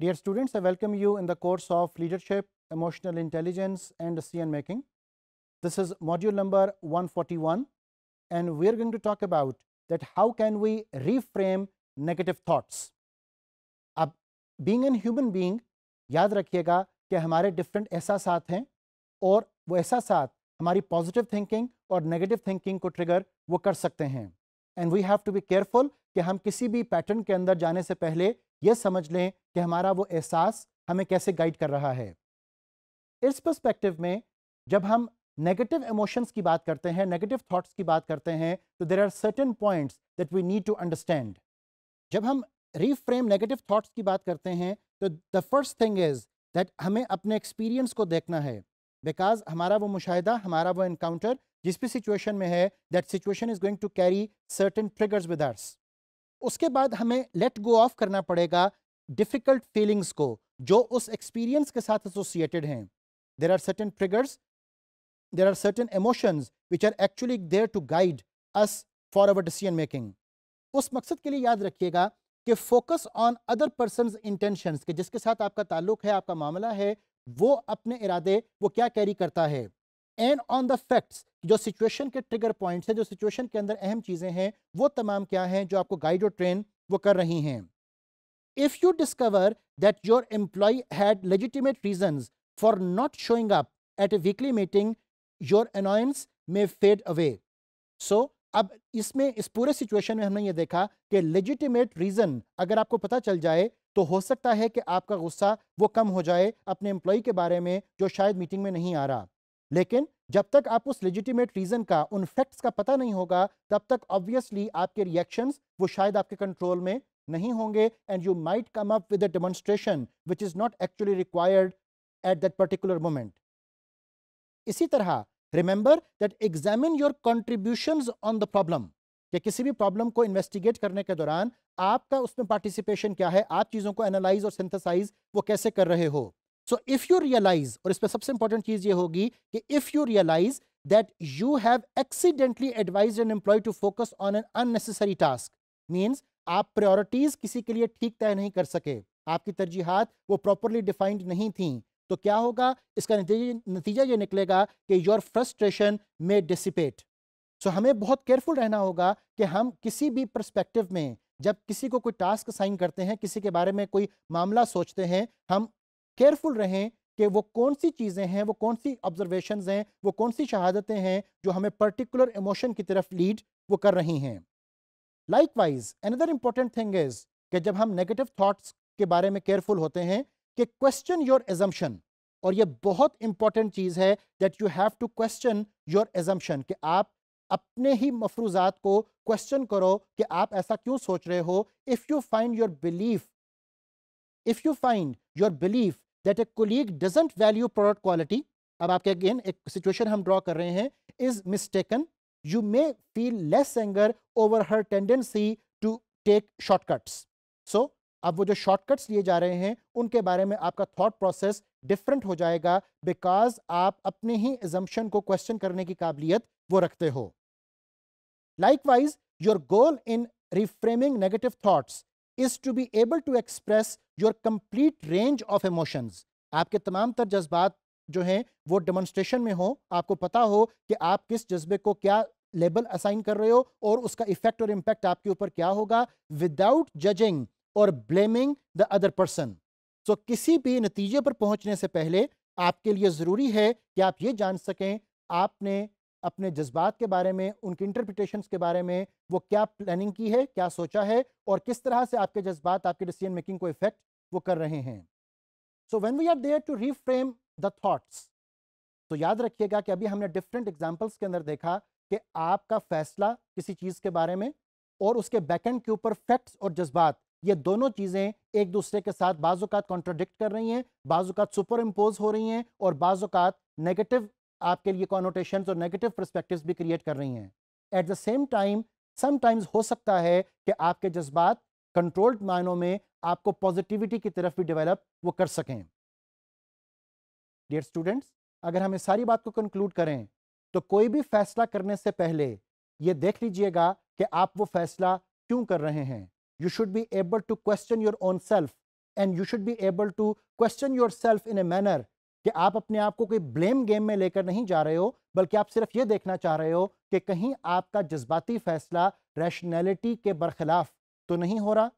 Dear students, I welcome you in the course of Leadership, Emotional Intelligence and Decision Making. This is module number 141 and we are going to talk about that how can we reframe negative thoughts. being a human being याद रखिएगा ke humare different एहसास हैं और वो एहसास humari positive thinking or negative thinking ko trigger wo kar sakte hain. and we have to be careful कि हम किसी भी पैटर्न के अंदर जाने से पहले यह समझ लें कि हमारा वो एहसास हमें कैसे गाइड कर रहा है इस पर्सपेक्टिव में जब हम नेगेटिव इमोशंस की बात करते हैं नेगेटिव थॉट्स की बात करते हैं तो there are certain points that we need to understand जब हम रीफ्रेम नेगेटिव थॉट्स की बात करते हैं तो the first thing is that हमें अपने एक्सपीरियंस को देखना है बिकॉज हमारा वो मुशाहिदा हमारा वो इनकाउंटर जिस भी सिचुएशन में है that situation is going to carry certain triggers with us उसके बाद हमें लेट गो ऑफ करना पड़ेगा डिफ़िकल्ट फीलिंग्स को जो उस एक्सपीरियंस के साथ एसोसिएटेड हैं there are certain triggers there are certain emotions which are actually there to guide us for our decision making उस मकसद के लिए याद रखिएगा कि focus on other person intentions के जिसके साथ आपका ताल्लुक है आपका मामला है वो अपने इरादे वो क्या कैरी करता है एंड ऑन द फैक्ट्स जो सिचुएशन के ट्रिगर पॉइंट्स हैं जो सिचुएशन के अंदर अहम चीज़ें हैं वो तमाम क्या हैं जो आपको गाइड और ट्रेन वो कर रही हैं if you discover that your employee had legitimate reason for not showing up at a weekly meeting your annoyance may fade away so अब इसमें इस पूरे सिचुएशन में हमने ये देखा कि लेजिटिमेट रीज़न अगर आपको पता चल जाए तो हो सकता है कि आपका गुस्सा वो कम हो जाए अपने एम्प्लॉय के बारे में जो शायद मीटिंग में नहीं आ रहा लेकिन जब तक आप उस लेजिटिमेट रीजन का उन फैक्ट्स का पता नहीं होगा तब तक ऑब्वियसली आपके रिएक्शंस वो शायद आपके कंट्रोल में नहीं होंगे and you might come up with a demonstration which is not actually required at that particular moment इसी तरह remember that examine your contribution on the problem कि किसी भी प्रॉब्लम को इन्वेस्टिगेट करने के दौरान आपका उसमें पार्टिसिपेशन क्या है आप चीज़ों को एनालाइज और सिंथेसाइज वो कैसे कर रहे हो सो इफ़ यू रियलाइज और इसमें सबसे इंपॉर्टेंट चीज़ ये होगी कि if you realise that you have accidentally advise an employee to focus on an unnecessary task means आप प्रायोरिटीज़ किसी के लिए ठीक तय नहीं कर सके आपकी तरजीहत वो प्रॉपरली डिफाइंड नहीं थी तो क्या होगा इसका नतीजा ये निकलेगा कि your frustration may dissipate so हमें बहुत केयरफुल रहना होगा कि हम किसी भी परस्पेक्टिव में जब किसी को कोई टास्क साइन करते हैं किसी के बारे में कोई मामला सोचते हैं हम केयरफुल रहें कि वो कौन सी चीज़ें हैं वो कौन सी ऑब्जर्वेशन हैं वो कौन सी शहादतें हैं जो हमें पर्टिकुलर इमोशन की तरफ लीड वो कर रही हैं likewise another important thing is कि जब हम नेगेटिव थाट्स के बारे में केयरफुल होते हैं कि क्वेश्चन योर एजम्पन और ये बहुत इंपॉर्टेंट चीज़ है that you have to question your assumption कि आप अपने ही मफरूजात को क्वेश्चन करो कि आप ऐसा क्यों सोच रहे हो if you find your belief if you find your belief that a colleague doesn't value product quality, अब आपके अगेन एक सिचुएशन हम ड्रॉ कर रहे हैं is mistaken you may feel less anger over her tendency to take shortcuts so अब वो जो शॉर्टकट्स लिए जा रहे हैं उनके बारे में आपका थॉट प्रोसेस डिफरेंट हो जाएगा बिकॉज आप अपने ही एजम्पन को क्वेश्चन करने की काबिलियत वो रखते हो likewise your goal in reframing negative thoughts is to be able to express your complete range of emotions आपके तमाम तर जज्बात जो हैं वो डेमोन्स्ट्रेशन में हो आपको पता हो कि आप किस जज्बे को क्या लेबल असाइन कर रहे हो और उसका इफेक्ट और इम्पैक्ट आपके ऊपर क्या होगा विदाउट जजिंग और blaming the other person so किसी भी नतीजे पर पहुंचने से पहले आपके लिए ज़रूरी है कि आप ये जान सकें आपने अपने जज्बात के बारे में उनके इंटरप्रिटेशन के बारे में वो क्या प्लानिंग की है क्या सोचा है और किस तरह से आपके जज्बात आपके डिसीजन मेकिंग को इफेक्ट वो कर रहे हैं so when we are there to reframe the तो याद रखिएगा कि अभी हमने डिफरेंट एग्जाम्पल्स के अंदर देखा कि आपका फैसला किसी चीज़ के बारे में और उसके बैकेंड के ऊपर फैक्ट्स और जज्बात ये दोनों चीज़ें एक दूसरे के साथ बाज़ात कॉन्ट्रोडिक्ट कर रही हैं बाज़ात सुपर इम्पोज हो रही हैं और बाज़ात नेगेटिव आपके लिए कॉनोटेशन और नेगेटिव परस्पेक्टिव भी क्रिएट कर रही हैं at the same time sometimes हो सकता है कि आपके जज्बात कंट्रोल्ड मायनों में आपको पॉजिटिविटी की तरफ भी डेवलप वो कर सकें डियर स्टूडेंट्स अगर हम इस सारी बात को कंक्लूड करें तो कोई भी फैसला करने से पहले ये देख लीजिएगा कि आप वो फैसला क्यों कर रहे हैं you should be able to question your own self and you should be able to question your self in a manner कि आप अपने आप को कोई ब्लेम गेम में लेकर नहीं जा रहे हो बल्कि आप सिर्फ ये देखना चाह रहे हो कि कहीं आपका जज्बाती फैसला रैशनैलिटी के बरखिलाफ तो नहीं हो रहा